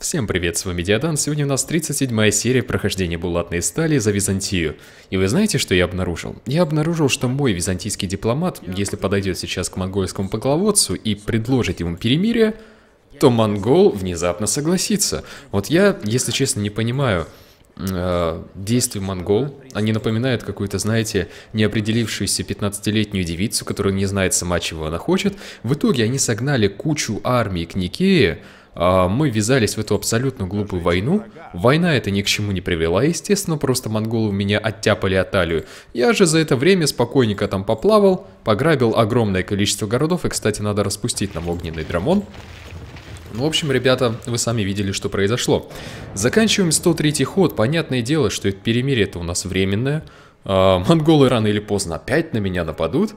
Всем привет, с вами Диадан, сегодня у нас 37 серия прохождения булатной стали за Византию. И вы знаете, что я обнаружил? Я обнаружил, что мой византийский дипломат, если подойдет сейчас к монгольскому погловодцу и предложит ему перемирие, то монгол внезапно согласится. Вот я, если честно, не понимаю э, действий монгол. Они напоминают какую-то, знаете, неопределившуюся 15-летнюю девицу, которая не знает сама, чего она хочет. В итоге они согнали кучу армий к Никее, а, мы ввязались в эту абсолютно глупую войну. Война это ни к чему не привела, естественно, просто монголы меня оттяпали от талию. Я же за это время спокойненько там поплавал, пограбил огромное количество городов, и, кстати, надо распустить нам огненный драмон. Ну, в общем, ребята, вы сами видели, что произошло. Заканчиваем 103-й ход. Понятное дело, что это перемирие это у нас временное. А, монголы рано или поздно опять на меня нападут.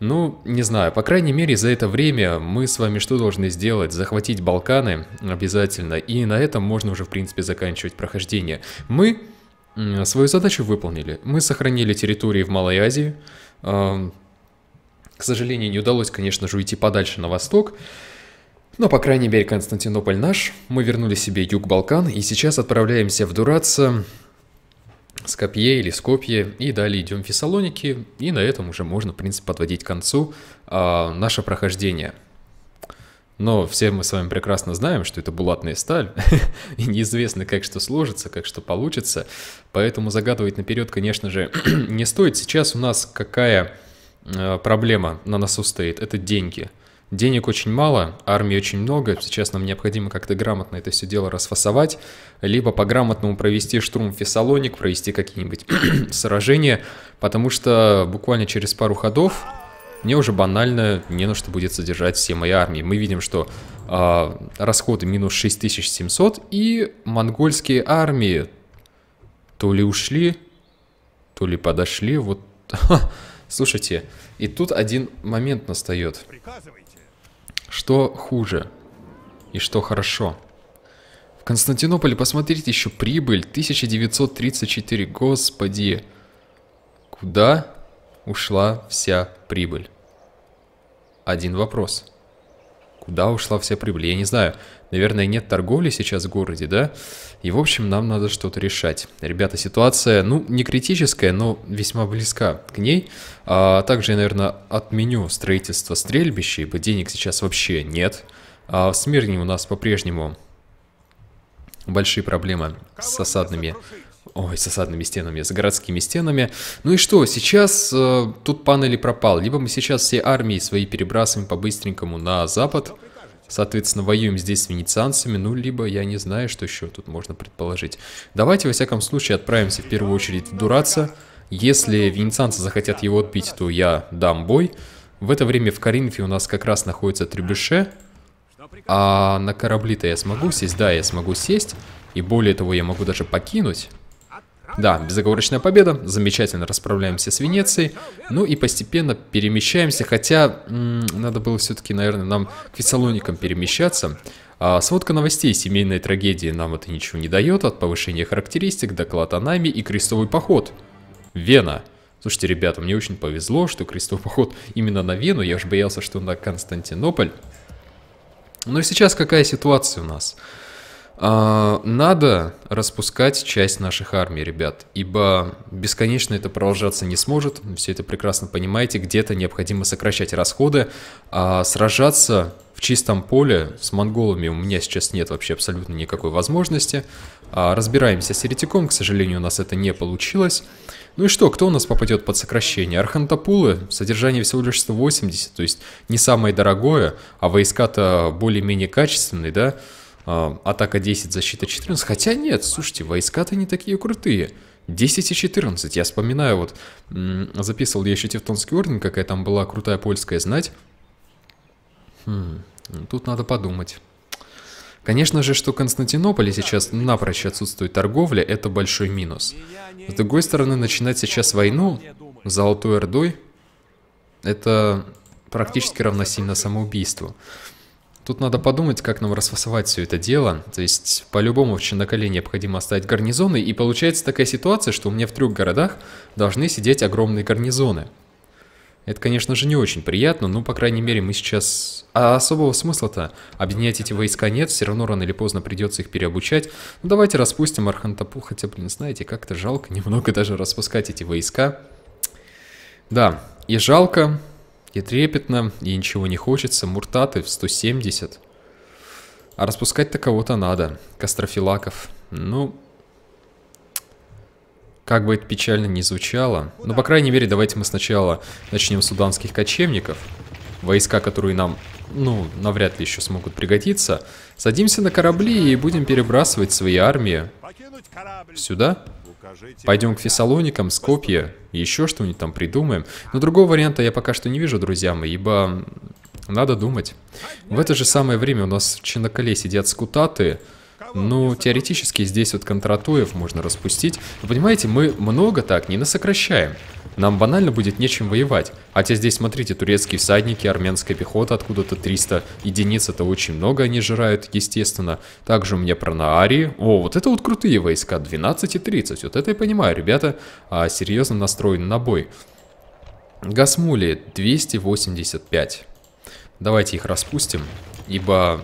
Ну, не знаю, по крайней мере, за это время мы с вами что должны сделать? Захватить Балканы обязательно, и на этом можно уже, в принципе, заканчивать прохождение. Мы свою задачу выполнили. Мы сохранили территории в Малой Азии. Эм, к сожалению, не удалось, конечно же, уйти подальше на восток. Но, по крайней мере, Константинополь наш. Мы вернули себе юг Балкан и сейчас отправляемся в Дураца Скопье или Скопье, и далее идем в Фессалоники, и на этом уже можно, в принципе, подводить к концу а, наше прохождение. Но все мы с вами прекрасно знаем, что это булатная сталь, и неизвестно, как что сложится, как что получится, поэтому загадывать наперед, конечно же, не стоит. Сейчас у нас какая э, проблема на носу стоит? Это деньги – Денег очень мало, армии очень много, сейчас нам необходимо как-то грамотно это все дело расфасовать, либо по-грамотному провести штурм в Фессалоник, провести какие-нибудь сражения, потому что буквально через пару ходов мне уже банально не на что будет содержать все мои армии. Мы видим, что э, расходы минус 6700 и монгольские армии то ли ушли, то ли подошли, вот... Слушайте, и тут один момент настает. Приказывай. Что хуже и что хорошо? В Константинополе, посмотрите, еще прибыль 1934, господи. Куда ушла вся прибыль? Один вопрос. Куда ушла вся прибыль? Я не знаю. Наверное, нет торговли сейчас в городе, да? И, в общем, нам надо что-то решать. Ребята, ситуация, ну, не критическая, но весьма близка к ней. А также я, наверное, отменю строительство стрельбища, ибо денег сейчас вообще нет. А в Смирне у нас по-прежнему большие проблемы с осадными Ой, с осадными стенами, с городскими стенами. Ну и что, сейчас э, тут панели пропал. Либо мы сейчас все армии свои перебрасываем по-быстренькому на запад. Соответственно, воюем здесь с венецианцами. Ну, либо я не знаю, что еще тут можно предположить. Давайте, во всяком случае, отправимся в первую очередь в Дураца. Если венецианцы захотят его отбить, то я дам бой. В это время в Коринфе у нас как раз находится Требюше. А на корабли-то я смогу сесть? Да, я смогу сесть. И более того, я могу даже покинуть. Да, безоговорочная победа, замечательно расправляемся с Венецией, ну и постепенно перемещаемся, хотя м -м, надо было все-таки, наверное, нам к Фессалоникам перемещаться. А, сводка новостей семейная трагедия нам это ничего не дает, от повышения характеристик, доклад о нами и крестовый поход. Вена. Слушайте, ребята, мне очень повезло, что крестовый поход именно на Вену, я уж боялся, что на Константинополь. Но ну сейчас какая ситуация у нас? А, надо распускать часть наших армий, ребят, ибо бесконечно это продолжаться не сможет, все это прекрасно понимаете, где-то необходимо сокращать расходы, а сражаться в чистом поле с монголами у меня сейчас нет вообще абсолютно никакой возможности, а разбираемся с еретиком, к сожалению, у нас это не получилось. Ну и что, кто у нас попадет под сокращение? Архантапулы, содержание всего лишь 180, то есть не самое дорогое, а войска-то более-менее качественные, да, а, атака 10, защита 14. Хотя нет, слушайте, войска-то не такие крутые. 10 и 14. Я вспоминаю, вот записывал я еще Тевтонский орден, какая там была крутая польская знать. Хм, тут надо подумать. Конечно же, что в Константинополе сейчас напрочь отсутствует торговля, это большой минус. С другой стороны, начинать сейчас войну с Золотой Ордой, это практически равносильно самоубийству. Тут надо подумать, как нам расфасовать все это дело. То есть, по-любому в Чендакале необходимо оставить гарнизоны, и получается такая ситуация, что у меня в трех городах должны сидеть огромные гарнизоны. Это, конечно же, не очень приятно, но, по крайней мере, мы сейчас... А особого смысла-то? Объединять эти войска нет, все равно рано или поздно придется их переобучать. Ну, давайте распустим Архантапу, хотя, блин, знаете, как-то жалко немного даже распускать эти войска. Да, и жалко, и трепетно, и ничего не хочется. Муртаты в 170. А распускать-то кого-то надо. Кастрофилаков. Ну, как бы это печально не звучало. Ну но, по крайней мере, давайте мы сначала начнем с суданских кочевников. Войска, которые нам, ну, навряд ли еще смогут пригодиться. Садимся на корабли и будем перебрасывать свои армии. Сюда? Пойдем к Фессалоникам, Скопье, еще что-нибудь там придумаем. Но другого варианта я пока что не вижу, друзья мои, ибо надо думать. В это же самое время у нас в Чиноколе сидят скутаты, ну, теоретически здесь вот контратуев можно распустить. Вы понимаете, мы много так не насокращаем. Нам банально будет нечем воевать. Хотя а здесь, смотрите, турецкие всадники, армянская пехота, откуда-то 300 единиц, это очень много они жирают, естественно. Также у меня пронаарии. О, вот это вот крутые войска, 12 и 30. Вот это я понимаю, ребята а, серьезно настроены на бой. Гасмули 285. Давайте их распустим, ибо...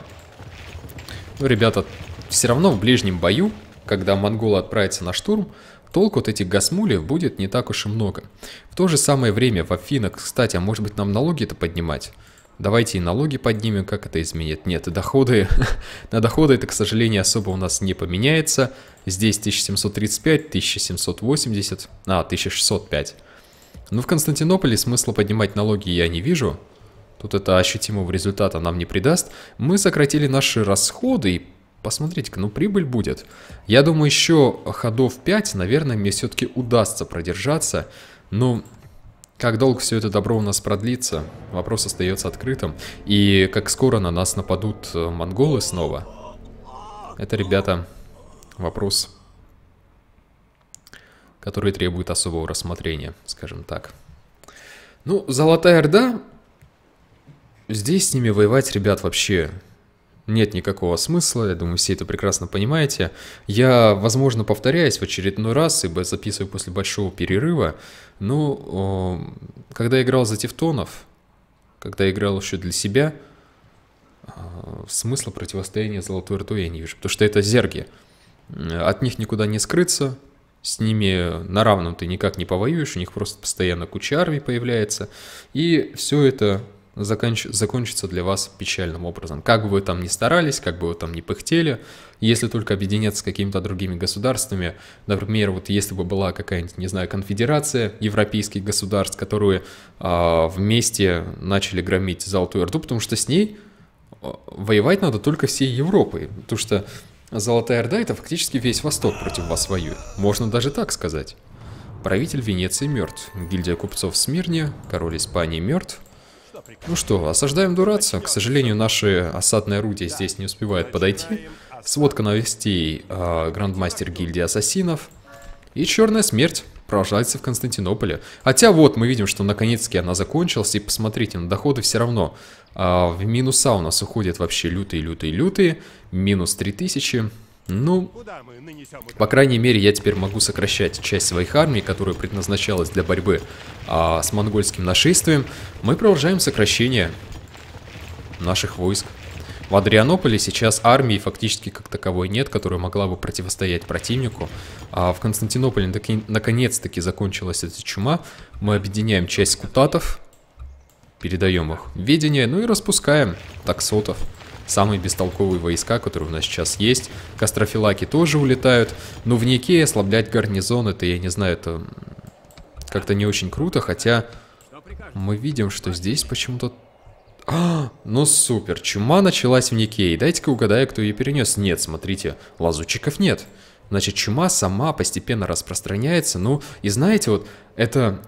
Ну, ребята все равно в ближнем бою, когда монголы отправятся на штурм, толк от этих гасмули будет не так уж и много. В то же самое время в Афинах, кстати, а может быть нам налоги-то поднимать? Давайте и налоги поднимем, как это изменит? Нет, доходы, на доходы это, к сожалению, особо у нас не поменяется. Здесь 1735, 1780, а, 1605. Ну в Константинополе смысла поднимать налоги я не вижу. Тут это ощутимого результата нам не придаст. Мы сократили наши расходы и Посмотрите-ка, ну прибыль будет. Я думаю, еще ходов 5, наверное, мне все-таки удастся продержаться. Но ну, как долго все это добро у нас продлится, вопрос остается открытым. И как скоро на нас нападут э, монголы снова, это, ребята, вопрос, который требует особого рассмотрения, скажем так. Ну, Золотая Орда, здесь с ними воевать, ребят, вообще нет никакого смысла, я думаю, все это прекрасно понимаете. Я, возможно, повторяюсь в очередной раз, ибо записываю после большого перерыва, но ну, э, когда играл за Тевтонов, когда играл еще для себя, э, смысла противостояния Золотой Рту я не вижу, потому что это зерги. От них никуда не скрыться, с ними на равном ты никак не повоюешь, у них просто постоянно куча армий появляется, и все это заканч... закончится для вас печальным образом. Как бы вы там ни старались, как бы вы там ни пыхтели, если только объединяться с какими-то другими государствами, например, вот если бы была какая-нибудь, не знаю, конфедерация европейских государств, которые э, вместе начали громить Золотую Орду, потому что с ней а, воевать надо только всей Европой, потому что Золотая Орда — это фактически весь Восток против вас воюет, можно даже так сказать. Правитель Венеции мертв, гильдия купцов в король Испании мертв, ну что, осаждаем Дурацию. К сожалению, наши осадные орудия здесь не успевают подойти. Сводка новостей э, Грандмастер гильдии ассасинов. И черная смерть продолжается в Константинополе. Хотя вот, мы видим, что наконец-таки она закончилась. И посмотрите, на доходы все равно. Э, в минуса у нас уходят вообще лютые-лютые-лютые. Минус 3000. Ну, по крайней мере, я теперь могу сокращать часть своих армий, которая предназначалась для борьбы а, с монгольским нашествием. Мы продолжаем сокращение наших войск. В Адрианополе сейчас армии фактически как таковой нет, которая могла бы противостоять противнику. А в Константинополе наконец-таки закончилась эта чума. Мы объединяем часть кутатов, передаем их в ведение, ну и распускаем таксотов самые бестолковые войска, которые у нас сейчас есть. Кастрофилаки тоже улетают. Но в Нике ослаблять гарнизон, это, я не знаю, это как-то не очень круто, хотя мы видим, что здесь почему-то... А, ну супер, чума началась в Никее. Дайте-ка угадаю, кто ее перенес. Нет, смотрите, лазутчиков нет. Значит, чума сама постепенно распространяется. Ну, и знаете, вот это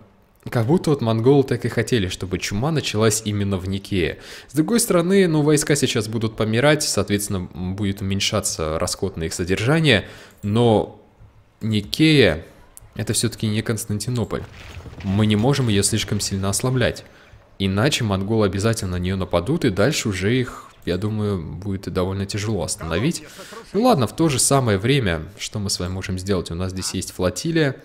как будто вот монголы так и хотели, чтобы чума началась именно в Никее. С другой стороны, ну, войска сейчас будут помирать, соответственно, будет уменьшаться расход на их содержание, но Никея — это все-таки не Константинополь. Мы не можем ее слишком сильно ослаблять. Иначе монголы обязательно на нее нападут, и дальше уже их я думаю, будет довольно тяжело остановить. Ну ладно, в то же самое время, что мы с вами можем сделать? У нас здесь есть флотилия.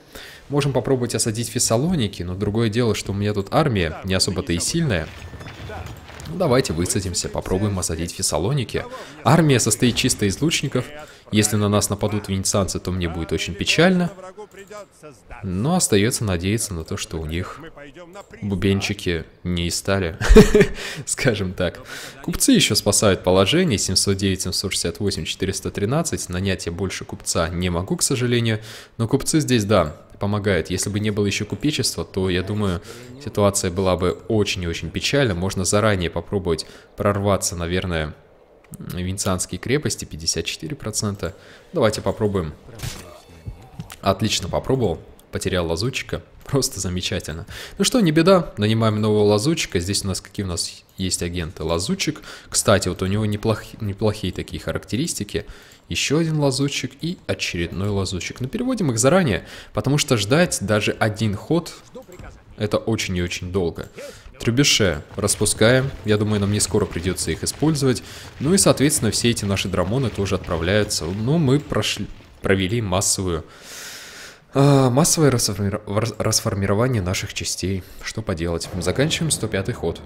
Можем попробовать осадить Фессалоники, но другое дело, что у меня тут армия не особо-то и сильная. Ну, давайте высадимся, попробуем осадить Фессалоники. Армия состоит чисто из лучников. Если на нас нападут венецианцы, то мне будет очень печально. Но остается надеяться на то, что у них бубенчики не из стали, скажем так. Купцы еще спасают положение, 709, 768, 413, нанять я больше купца не могу, к сожалению, но купцы здесь, да, помогают. Если бы не было еще купечества, то, я думаю, ситуация была бы очень и очень печальна. Можно заранее попробовать прорваться, наверное, Венецианские крепости 54%. Давайте попробуем. Отлично попробовал. Потерял Лазучика. Просто замечательно. Ну что, не беда, нанимаем нового Лазучика. Здесь у нас какие у нас есть агенты? Лазучик. Кстати, вот у него неплох... неплохие такие характеристики. Еще один Лазучик и очередной Лазучик. Но переводим их заранее, потому что ждать даже один ход это очень и очень долго. Трюбеше распускаем, я думаю, нам не скоро придется их использовать. Ну и, соответственно, все эти наши драмоны тоже отправляются. Ну, мы прошли, провели массовую... А, массовое расформи... расформирование наших частей. Что поделать. Заканчиваем 105 й ход.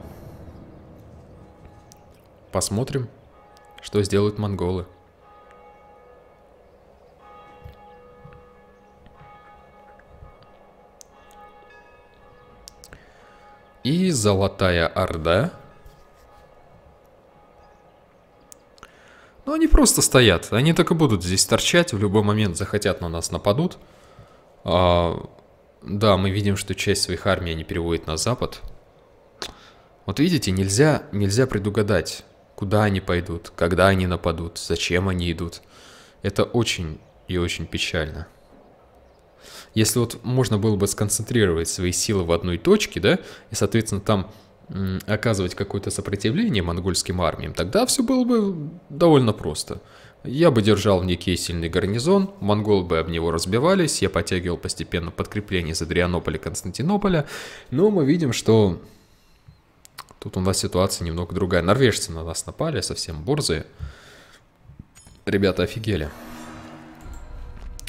Посмотрим, что сделают монголы. и Золотая Орда. Но ну, они просто стоят. Они так и будут здесь торчать. В любой момент захотят на нас нападут. А, да, мы видим, что часть своих армий они переводят на запад. Вот видите, нельзя, нельзя предугадать, куда они пойдут, когда они нападут, зачем они идут. Это очень и очень печально. Если вот можно было бы сконцентрировать свои силы в одной точке, да, и, соответственно, там оказывать какое-то сопротивление монгольским армиям, тогда все было бы довольно просто. Я бы держал некий сильный гарнизон, монголы бы об него разбивались, я подтягивал постепенно подкрепление из Адрианополя и Константинополя, но мы видим, что тут у нас ситуация немного другая. Норвежцы на нас напали, совсем борзые. Ребята офигели.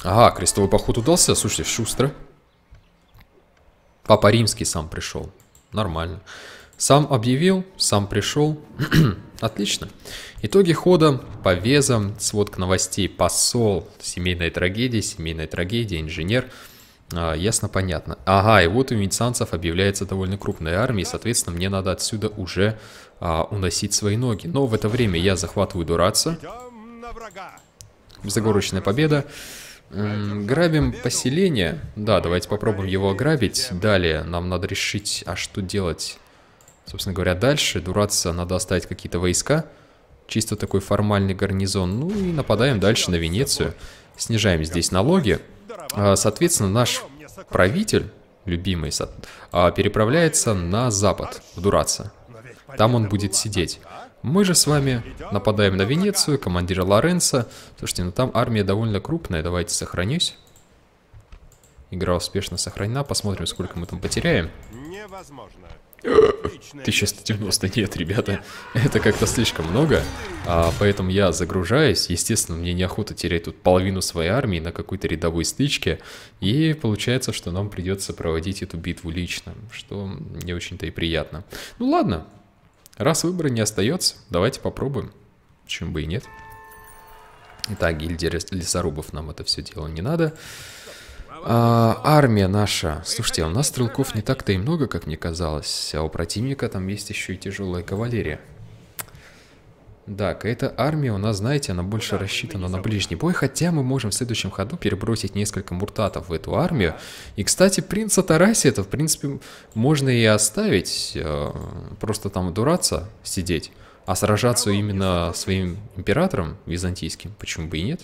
Ага, крестовый поход удался. Слушайте, шустро. Папа Римский сам пришел. Нормально. Сам объявил, сам пришел. Отлично. Итоги хода по везам, сводка новостей, посол, семейная трагедия, семейная трагедия, инженер. А, ясно, понятно. Ага, и вот у венецианцев объявляется довольно крупная армия, и, соответственно, мне надо отсюда уже а, уносить свои ноги. Но в это время я захватываю Дураца. Загорочная победа. Грабим поселение. Да, давайте попробуем его ограбить. Далее нам надо решить, а что делать. Собственно говоря, дальше дураться надо оставить какие-то войска. Чисто такой формальный гарнизон. Ну и нападаем дальше на Венецию. Снижаем здесь налоги. А, соответственно, наш правитель, любимый, а, переправляется на запад, в Дураца. Там он будет сидеть. Мы же с вами нападаем на Венецию, командира Лоренца. Слушайте, ну там армия довольно крупная, давайте сохранюсь. Игра успешно сохранена, посмотрим, сколько мы там потеряем. 1190 нет, ребята, это как-то слишком много, а, поэтому я загружаюсь, естественно, мне неохота терять тут половину своей армии на какой-то рядовой стычке, и получается, что нам придется проводить эту битву лично, что не очень-то и приятно. Ну ладно, Раз выбора не остается, давайте попробуем. чем бы и нет? Итак, гильдия лесорубов нам это все дело не надо. А, армия наша. Слушайте, а у нас стрелков не так-то и много, как мне казалось. А у противника там есть еще и тяжелая кавалерия. Да, эта армия у нас, знаете, она больше ну рассчитана на ближний бой, хотя мы можем в следующем ходу перебросить несколько муртатов в эту армию. И, кстати, принца Тараси это, в принципе, можно и оставить, э, просто там дураться, сидеть, а сражаться именно своим императором византийским, почему бы и нет.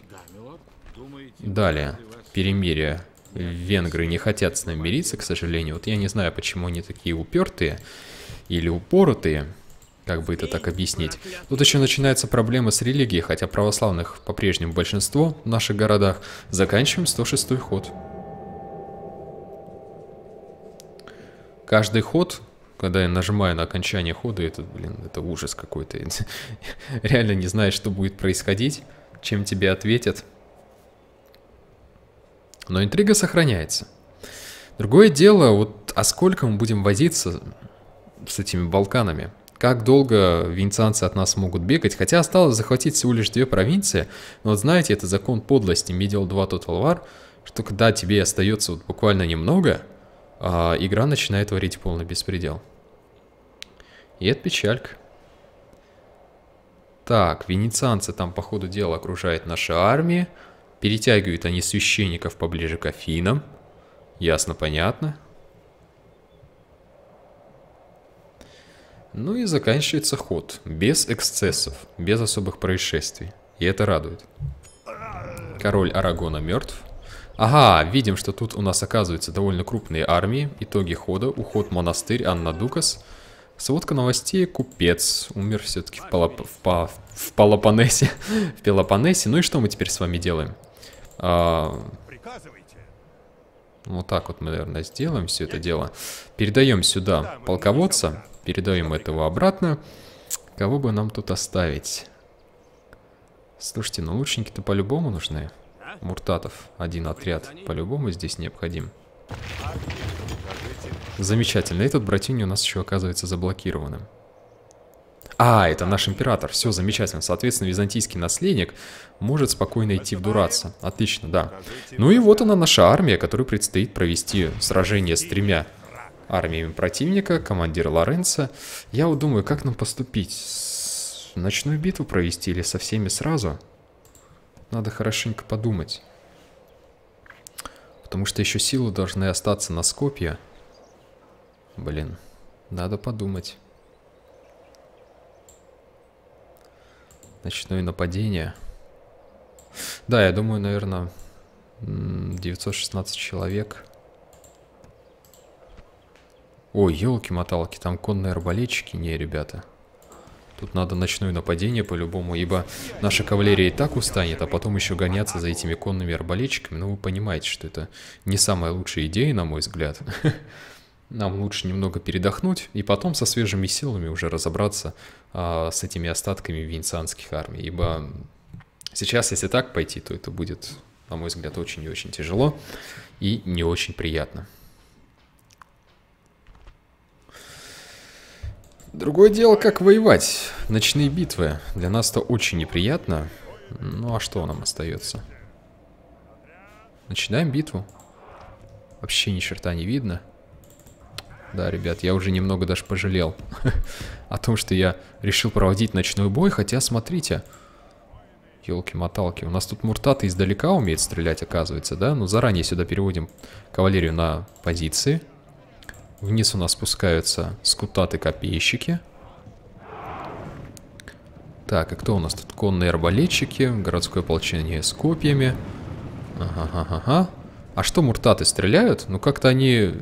Далее, перемирие. Венгры не хотят с нами мириться, к сожалению. Вот я не знаю, почему они такие упертые или упоротые. Как бы это так объяснить? Тут еще начинается проблема с религией, хотя православных по-прежнему большинство в наших городах. Заканчиваем 106 ход. Каждый ход, когда я нажимаю на окончание хода, это, блин, это ужас какой-то. Реально не знаешь, что будет происходить, чем тебе ответят. Но интрига сохраняется. Другое дело, вот а сколько мы будем возиться с этими Балканами? как долго венецианцы от нас могут бегать, хотя осталось захватить всего лишь две провинции, но вот знаете, это закон подлости, Медиал два Total War, что когда тебе остается вот буквально немного, а игра начинает варить полный беспредел. И это печалька. Так, венецианцы там по ходу дела окружают наши армии, перетягивают они священников поближе к Афинам, ясно-понятно. Ну и заканчивается ход. Без эксцессов, без особых происшествий. И это радует. Король Арагона мертв. Ага, видим, что тут у нас оказываются довольно крупные армии. Итоги хода, уход монастырь, Анна Дукас. Сводка новостей, купец. Умер все-таки в, Палап... в, па... в Палапанесе. в Пелопонесе. Ну и что мы теперь с вами делаем? А... Вот так вот мы, наверное, сделаем все это дело. Передаем сюда полководца. Передаем этого обратно. Кого бы нам тут оставить? Слушайте, ну лучники-то по-любому нужны. Муртатов, один отряд по-любому здесь необходим. Замечательно. Этот братинь у нас еще оказывается заблокированным. А, это наш император. Все, замечательно. Соответственно, византийский наследник может спокойно идти в дураться. Отлично, да. Ну и вот она, наша армия, которой предстоит провести сражение с тремя армиями противника, командир Лоренцо. Я вот думаю, как нам поступить? Ночную битву провести или со всеми сразу? Надо хорошенько подумать. Потому что еще силы должны остаться на Скопье. Блин, надо подумать. Ночное нападение. Да, я думаю, наверное, 916 человек. Ой, елки-моталки, там конные арбалетчики. Не, ребята. Тут надо ночное нападение по-любому, ибо наша кавалерия и так устанет, а потом еще гоняться за этими конными арбалетчиками. Ну, вы понимаете, что это не самая лучшая идея, на мой взгляд. Нам лучше немного передохнуть и потом со свежими силами уже разобраться а, с этими остатками венецианских армий, ибо сейчас, если так пойти, то это будет, на мой взгляд, очень и очень тяжело и не очень приятно. Другое дело, как воевать. Ночные битвы. Для нас-то очень неприятно. Ну а что нам остается? Начинаем битву. Вообще ни черта не видно. Да, ребят, я уже немного даже пожалел о том, что я решил проводить ночной бой, хотя, смотрите, елки-моталки, у нас тут муртаты издалека умеют стрелять, оказывается, да? Ну, заранее сюда переводим кавалерию на позиции. Вниз у нас спускаются скутаты-копейщики. Так, и кто у нас тут? Конные арбалетчики, городское ополчение с копьями. Ага, ага, ага. А что муртаты стреляют? Ну как-то они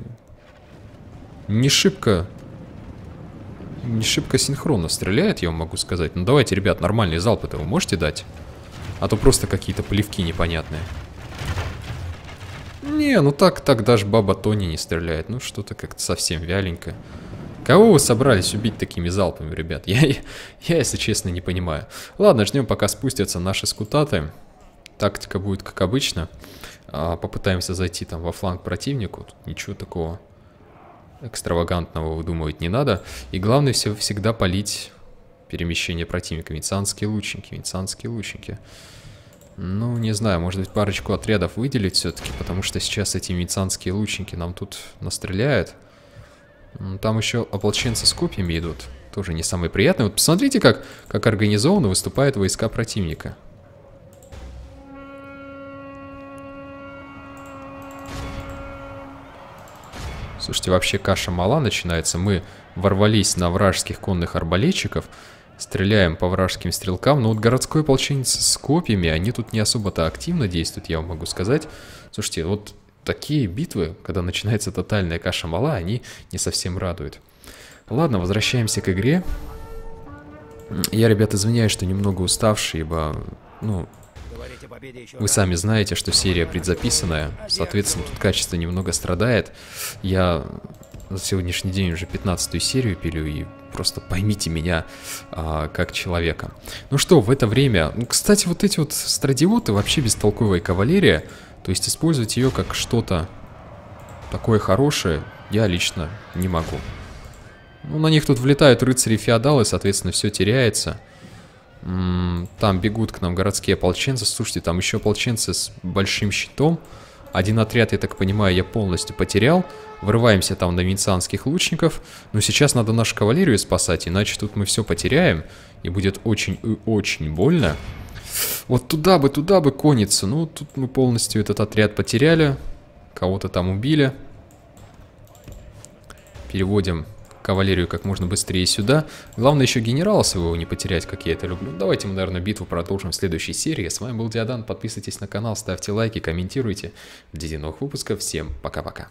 не шибко... Не шибко синхронно стреляют, я вам могу сказать. Ну давайте, ребят, нормальные залпы, то вы можете дать? А то просто какие-то плевки непонятные. Не, ну так, так даже баба Тони не стреляет. Ну что-то как-то совсем вяленько. Кого вы собрались убить такими залпами, ребят? Я, я, если честно, не понимаю. Ладно, ждем, пока спустятся наши скутаты. Тактика будет как обычно. А, попытаемся зайти там во фланг противнику. Тут ничего такого экстравагантного выдумывать не надо. И главное все, всегда палить перемещение противника. Венецианские лучники, венецианские лучники. Ну, не знаю, может быть парочку отрядов выделить все-таки, потому что сейчас эти мецанские лучники нам тут настреляют. Ну, там еще ополченцы с копьями идут. Тоже не самые приятные. Вот посмотрите, как, как организованно выступают войска противника. Слушайте, вообще каша мала начинается. Мы ворвались на вражеских конных арбалетчиков. Стреляем по вражеским стрелкам. Но вот городской ополченец с копьями, они тут не особо-то активно действуют, я вам могу сказать. Слушайте, вот такие битвы, когда начинается тотальная каша мала, они не совсем радуют. Ладно, возвращаемся к игре. Я, ребят, извиняюсь, что немного уставший, ибо, ну, вы сами знаете, что серия предзаписанная, соответственно, тут качество немного страдает. Я на сегодняшний день уже 15 серию пилю и просто поймите меня а, как человека. Ну что, в это время... Ну, кстати, вот эти вот страдиоты вообще бестолковая кавалерия. То есть использовать ее как что-то такое хорошее я лично не могу. Ну, на них тут влетают рыцари-феодалы, соответственно, все теряется. М -м, там бегут к нам городские ополченцы. Слушайте, там еще ополченцы с большим щитом. Один отряд, я так понимаю, я полностью потерял. Врываемся там на венецианских лучников. Но сейчас надо нашу кавалерию спасать, иначе тут мы все потеряем. И будет очень и очень больно. Вот туда бы, туда бы конница. Ну, тут мы полностью этот отряд потеряли. Кого-то там убили. Переводим кавалерию как можно быстрее сюда. Главное еще генерала своего не потерять, как я это люблю. Давайте мы, наверное, битву продолжим в следующей серии. С вами был Диадан, подписывайтесь на канал, ставьте лайки, комментируйте. До новых выпусков, всем пока-пока.